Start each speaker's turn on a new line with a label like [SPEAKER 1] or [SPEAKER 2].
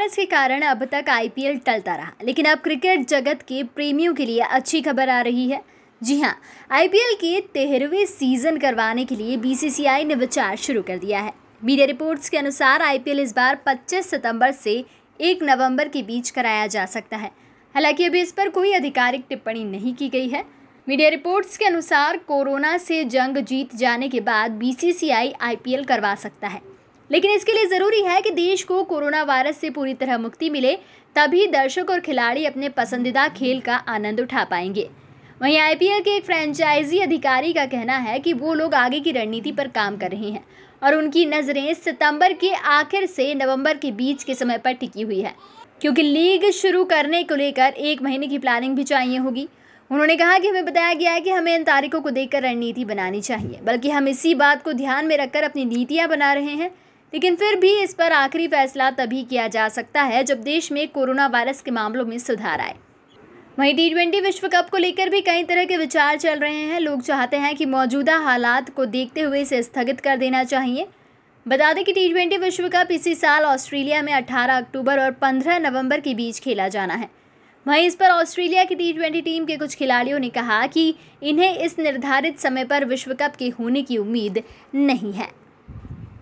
[SPEAKER 1] virus के कारण अब तक आईपीएल टलता रहा लेकिन अब क्रिकेट जगत के प्रेमियों के लिए अच्छी खबर आ रही है जी हाँ आईपीएल के तेरहवें सीजन करवाने के लिए बीसीसीआई ने विचार शुरू कर दिया है मीडिया रिपोर्ट्स के अनुसार आईपीएल इस बार 25 सितंबर से 1 नवंबर के बीच कराया जा सकता है हालांकि अभी इस पर कोई आधिकारिक टिप्पणी नहीं की गई है मीडिया रिपोर्ट्स के अनुसार कोरोना से जंग जीत जाने के बाद बीसीसीआई आईपीएल करवा सकता है लेकिन इसके लिए ज़रूरी है कि देश को कोरोना वायरस से पूरी तरह मुक्ति मिले तभी दर्शक और खिलाड़ी अपने पसंदीदा खेल का आनंद उठा पाएंगे वहीं आईपीएल के एक फ्रेंचाइजी अधिकारी का कहना है कि वो लोग आगे की रणनीति पर काम कर रहे हैं और उनकी नज़रें सितंबर के आखिर से नवंबर के बीच के समय पर टिकी हुई है क्योंकि लीग शुरू करने को लेकर एक महीने की प्लानिंग भी चाहिए होगी उन्होंने कहा कि हमें बताया गया है कि हमें इन तारीखों को देखकर रणनीति बनानी चाहिए बल्कि हम इसी बात को ध्यान में रखकर अपनी नीतियाँ बना रहे हैं लेकिन फिर भी इस पर आखिरी फैसला तभी किया जा सकता है जब देश में कोरोना वायरस के मामलों में सुधार आए वहीं टी ट्वेंटी विश्व कप को लेकर भी कई तरह के विचार चल रहे हैं लोग चाहते हैं कि मौजूदा हालात को देखते हुए इसे स्थगित कर देना चाहिए बता दें कि टी ट्वेंटी विश्व कप इसी साल ऑस्ट्रेलिया में 18 अक्टूबर और 15 नवंबर के बीच खेला जाना है वहीं इस पर ऑस्ट्रेलिया की टी ट्वेंटी टीम के कुछ खिलाड़ियों ने कहा कि इन्हें इस निर्धारित समय पर विश्व कप के होने की उम्मीद नहीं है